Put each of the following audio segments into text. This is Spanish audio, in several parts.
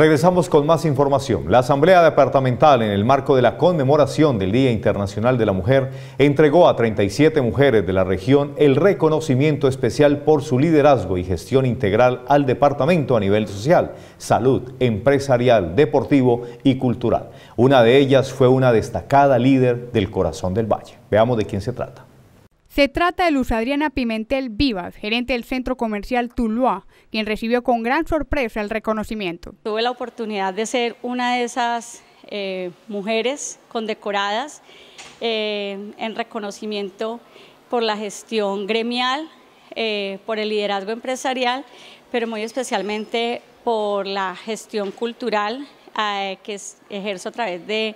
Regresamos con más información. La Asamblea Departamental, en el marco de la conmemoración del Día Internacional de la Mujer, entregó a 37 mujeres de la región el reconocimiento especial por su liderazgo y gestión integral al departamento a nivel social, salud, empresarial, deportivo y cultural. Una de ellas fue una destacada líder del corazón del valle. Veamos de quién se trata. Se trata de Luz Adriana Pimentel Vivas, gerente del centro comercial Tuluá, quien recibió con gran sorpresa el reconocimiento. Tuve la oportunidad de ser una de esas eh, mujeres condecoradas eh, en reconocimiento por la gestión gremial, eh, por el liderazgo empresarial, pero muy especialmente por la gestión cultural que ejerzo a través de,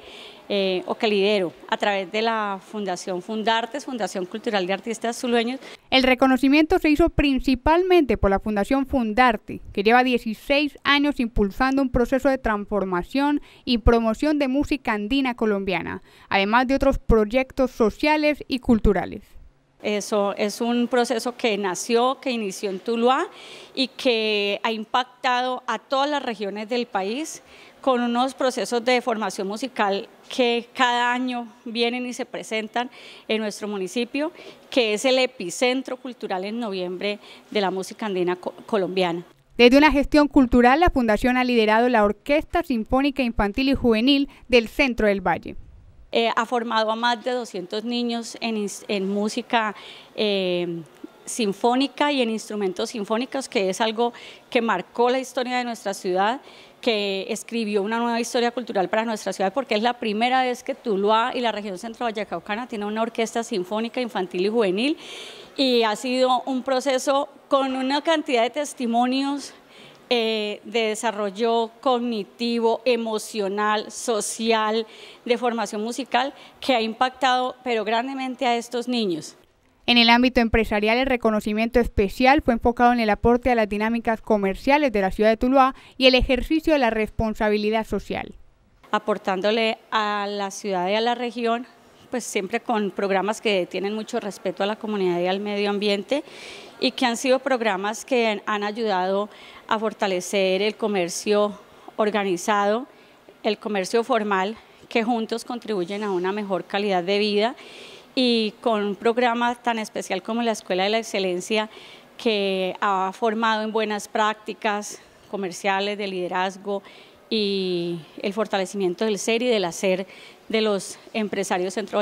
eh, o que lidero, a través de la Fundación Fundartes, Fundación Cultural de Artistas Zulueños. El reconocimiento se hizo principalmente por la Fundación Fundarte, que lleva 16 años impulsando un proceso de transformación y promoción de música andina colombiana, además de otros proyectos sociales y culturales. Eso es un proceso que nació, que inició en Tuluá y que ha impactado a todas las regiones del país con unos procesos de formación musical que cada año vienen y se presentan en nuestro municipio, que es el epicentro cultural en noviembre de la música andina colombiana. Desde una gestión cultural, la Fundación ha liderado la Orquesta Sinfónica Infantil y Juvenil del Centro del Valle. Eh, ha formado a más de 200 niños en, música eh, sinfónica y en instrumentos sinfónicos, que es algo que marcó la historia de nuestra ciudad que escribió una nueva historia cultural para nuestra ciudad, porque es la primera vez que Tuluá y la región centro ayacaucana tiene una orquesta sinfónica infantil y juvenil, y ha sido un proceso con una cantidad de testimonios eh, de desarrollo cognitivo, emocional, social, de formación musical, que ha impactado pero grandemente a estos niños. En el ámbito empresarial, el reconocimiento especial fue enfocado en el aporte a las dinámicas comerciales de la ciudad de Tuluá y el ejercicio de la responsabilidad social. Aportándole a la ciudad y a la región, pues siempre con programas que tienen mucho respeto a la comunidad y al medio ambiente y que han sido programas que han ayudado a fortalecer el comercio organizado, el comercio formal, que juntos contribuyen a una mejor calidad de vida y con un programa tan especial como la Escuela de la Excelencia que ha formado en buenas prácticas comerciales, de liderazgo y el fortalecimiento del ser y del hacer de los empresarios centro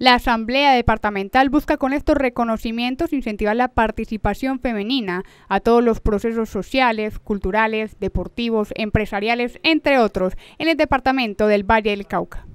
la Asamblea Departamental busca con estos reconocimientos incentivar la participación femenina a todos los procesos sociales, culturales, deportivos, empresariales, entre otros, en el departamento del Valle del Cauca.